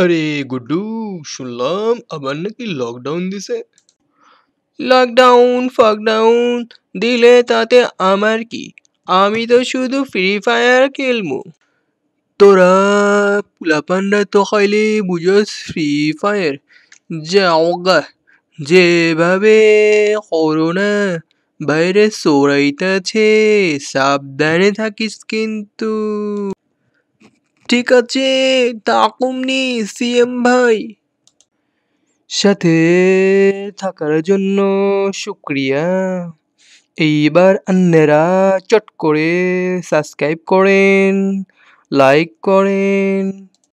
আরে গুড্ডু শুনলাম আবার নাকি লকডাউন দিছে লকডাউন ফকডাউন দিলে তাতে আমার কি আমি তো শুধু ফ্রি ফায়ার খেলবো তোরা পুলাপান্ডা তো খাইলে বুঝোস ফ্রি ফায়ার যাও গা যেভাবে করোনা বাইরে সরাইতেছে সাবধানে থাকিস কিন্তু ঠিক আছে তাকুমনি সিএম ভাই সাথে থাকার জন্য শুক্রিয়া এইবার অন্যেরা চট করে সাবস্ক্রাইব করেন লাইক করেন